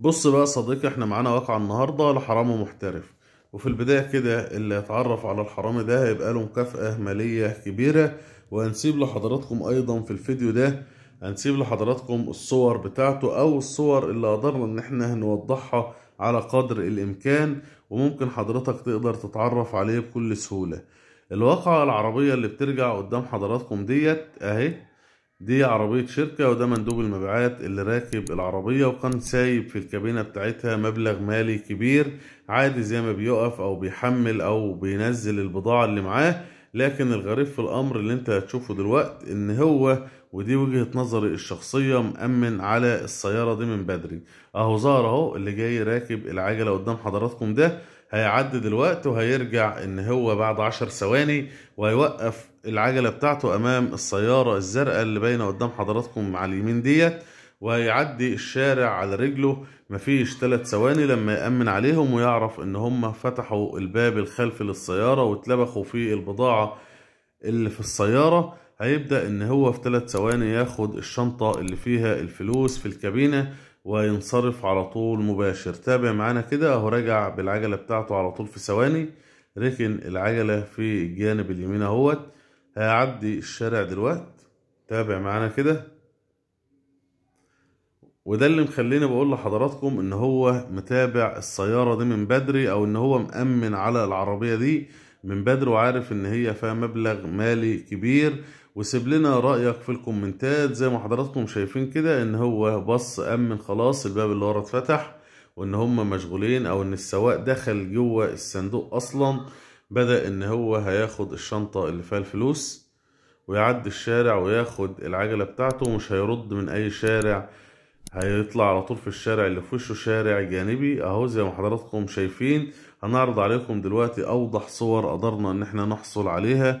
بص بقى يا صديقي احنا معانا واقعة النهاردة لحرامي محترف وفي البداية كده اللي هيتعرف على الحرامي ده هيبقى له مكافأة مالية كبيرة وهنسيب لحضراتكم أيضا في الفيديو ده هنسيب لحضراتكم الصور بتاعته أو الصور اللي قدرنا إن احنا هنوضحها على قدر الإمكان وممكن حضرتك تقدر تتعرف عليه بكل سهولة الواقعة العربية اللي بترجع قدام حضراتكم ديت أهي دي عربية شركة وده مندوب المبيعات اللي راكب العربية وكان سايب في الكابينة بتاعتها مبلغ مالي كبير عادي زي ما بيقف أو بيحمل أو بينزل البضاعة اللي معاه لكن الغريب في الامر اللي انت هتشوفه دلوقتي ان هو ودي وجهه نظري الشخصيه مامن على السياره دي من بدري اهو ظهر اهو اللي جاي راكب العجله قدام حضراتكم ده هيعدي دلوقتي وهيرجع ان هو بعد عشر ثواني وهيوقف العجله بتاعته امام السياره الزرقاء اللي باينه قدام حضراتكم على اليمين ديت وهيعدي الشارع على رجله مفيش ثلاث ثواني لما يأمن عليهم ويعرف ان هم فتحوا الباب الخلفي للسيارة واتلبخوا في البضاعة اللي في السيارة هيبدأ ان هو في ثلاث ثواني ياخد الشنطة اللي فيها الفلوس في الكابينة وينصرف على طول مباشر تابع معانا كده اهو راجع بالعجلة بتاعته على طول في ثواني ركن العجلة في الجانب اليمين اهوت هيعدي الشارع دلوقت تابع معانا كده وده اللي مخليني بقول لحضراتكم ان هو متابع السيارة دي من بدري او ان هو مأمن على العربية دي من بدري وعارف ان هي فيها مبلغ مالي كبير وسيب لنا رأيك في الكومنتات زي ما حضراتكم شايفين كده ان هو بص أمن خلاص الباب اللي ورا اتفتح وان هم مشغولين او ان السواق دخل جوه الصندوق اصلا بدأ ان هو هياخد الشنطة اللي فيها الفلوس ويعدي الشارع وياخد العجلة بتاعته ومش هيرد من اي شارع هيطلع على طول في الشارع اللي في وشه شارع جانبي اهو زي ما حضراتكم شايفين هنعرض عليكم دلوقتي اوضح صور قدرنا ان احنا نحصل عليها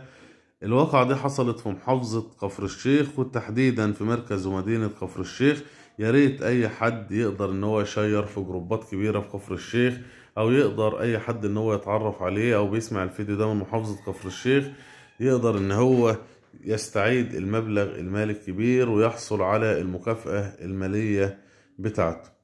الواقعة دي حصلت في محافظة كفر الشيخ وتحديدا في مركز ومدينة كفر الشيخ يا ريت اي حد يقدر ان هو يشير في جروبات كبيرة في كفر الشيخ او يقدر اي حد ان هو يتعرف عليه او بيسمع الفيديو ده من محافظة كفر الشيخ يقدر ان هو يستعيد المبلغ المالي الكبير ويحصل على المكافأة المالية بتاعته